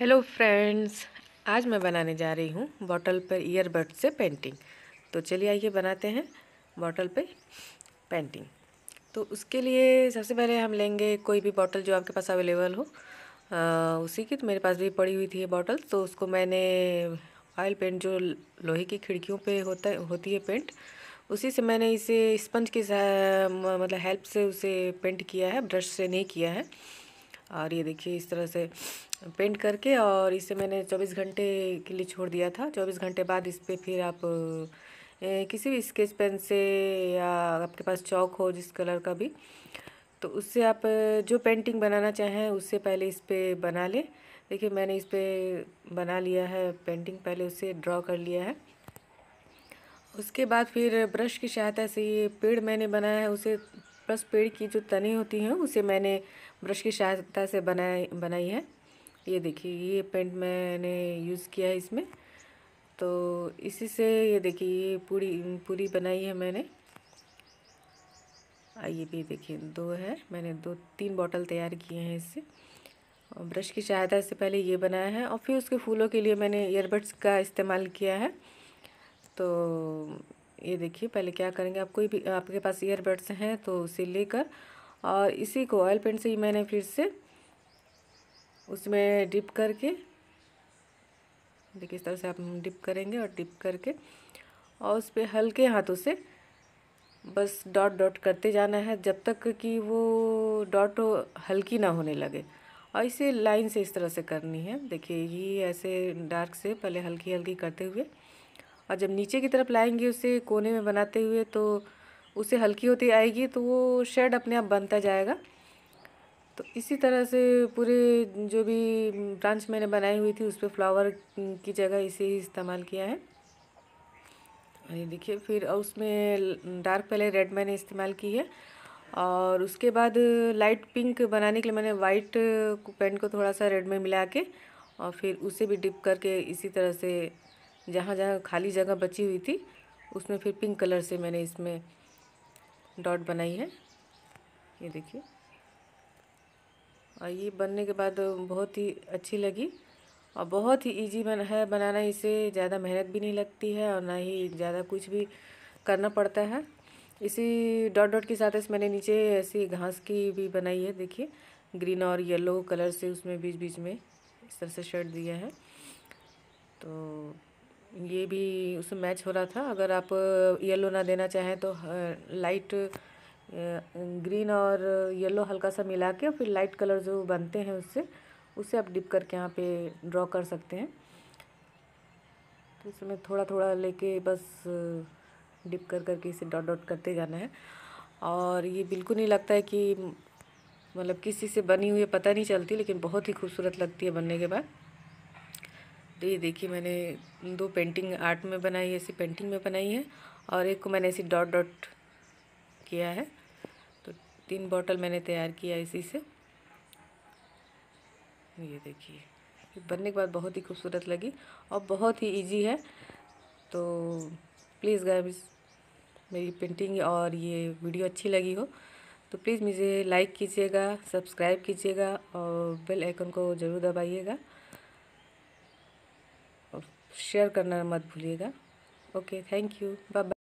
hello friends आज मैं बनाने जा रही हूँ बॉटल पर ईयरबड से पेंटिंग तो चलिए आइए बनाते हैं बॉटल पे पेंटिंग तो उसके लिए सबसे पहले हम लेंगे कोई भी बॉटल जो आपके पास अवेलेबल हो आ, उसी की तो मेरे पास भी पड़ी हुई थी ये बॉटल तो उसको मैंने ऑयल पेंट जो लोहे की खिड़कियों पे होता होती है पेंट उसी से मैंने इसे स्पंज की मतलब हेल्प से उसे पेंट किया है ब्रश से नहीं किया है और ये देखिए इस तरह से पेंट करके और इसे मैंने 24 घंटे के लिए छोड़ दिया था 24 घंटे बाद इस पर फिर आप किसी भी स्केच पेन से या आपके पास चौक हो जिस कलर का भी तो उससे आप जो पेंटिंग बनाना चाहें उससे पहले इस पर बना लें देखिए मैंने इस पर बना लिया है पेंटिंग पहले उसे ड्रॉ कर लिया है उसके बाद फिर ब्रश की सहायता से ये पेड़ मैंने बनाया है उसे साइप्रस पेड़ की जो तने होती हैं उसे मैंने ब्रश की सहायता से बनाई बनाई है ये देखिए ये पेंट मैंने यूज़ किया है इसमें तो इसी से ये देखिए ये पूरी पूरी बनाई है मैंने ये भी देखिए दो है मैंने दो तीन बॉटल तैयार किए हैं इससे और ब्रश की सहायता से पहले ये बनाया है और फिर उसके फूलों के लिए मैंने ईयरबड्स का इस्तेमाल किया है तो ये देखिए पहले क्या करेंगे आप कोई भी आपके पास ईयरबड्स हैं तो उसे लेकर और इसी को ऑयल पेंट से ही मैंने फिर से उसमें डिप करके देखिए इस तरह से आप डिप करेंगे और डिप करके और उस पर हल्के हाथों से बस डॉट डॉट करते जाना है जब तक कि वो डॉट तो हल्की ना होने लगे और इसे लाइन से इस तरह से करनी है देखिए ये ऐसे डार्क से पहले हल्की हल्की करते हुए और जब नीचे की तरफ लाएंगे उसे कोने में बनाते हुए तो उसे हल्की होती आएगी तो वो शेड अपने आप बनता जाएगा तो इसी तरह से पूरे जो भी ब्रांच मैंने बनाई हुई थी उस पर फ्लावर की जगह इसे ही इस्तेमाल किया है ये देखिए फिर उसमें डार्क पहले रेड मैंने इस्तेमाल की है और उसके बाद लाइट पिंक बनाने के लिए मैंने वाइट पेंट को थोड़ा सा रेड में मिला के और फिर उसे भी डिप करके इसी तरह से जहाँ जहाँ खाली जगह बची हुई थी उसमें फिर पिंक कलर से मैंने इसमें डॉट बनाई है ये देखिए और ये बनने के बाद बहुत ही अच्छी लगी और बहुत ही इजी बन है बनाना इसे ज़्यादा मेहनत भी नहीं लगती है और ना ही ज़्यादा कुछ भी करना पड़ता है इसी डॉट डॉट के साथ इस मैंने नीचे ऐसी घास की भी बनाई है देखिए ग्रीन और येलो कलर से उसमें बीच बीच में इस तरह से शर्ट दिया है तो ये भी उसमें मैच हो रहा था अगर आप येलो ना देना चाहें तो लाइट ग्रीन और येलो हल्का सा मिला के फिर लाइट कलर जो बनते हैं उससे उसे आप डिप करके यहाँ पे ड्रॉ कर सकते हैं तो इसमें थोड़ा थोड़ा लेके बस डिप कर करके इसे डॉट डॉट करते जाना है और ये बिल्कुल नहीं लगता है कि मतलब किसी से बनी हुई पता नहीं चलती लेकिन बहुत ही खूबसूरत लगती है बनने के बाद तो ये देखिए मैंने दो पेंटिंग आर्ट में बनाई है ऐसी पेंटिंग में बनाई है और एक को मैंने ऐसी डॉट डॉट किया है तो तीन बॉटल मैंने तैयार किया इसी से ये देखिए बनने के बाद बहुत ही खूबसूरत लगी और बहुत ही इजी है तो प्लीज़ गाइस मेरी पेंटिंग और ये वीडियो अच्छी लगी हो तो प्लीज़ मुझे लाइक कीजिएगा सब्सक्राइब कीजिएगा और बेल आइकन को ज़रूर दबाइएगा शेयर करना मत भूलिएगा ओके थैंक यू बाय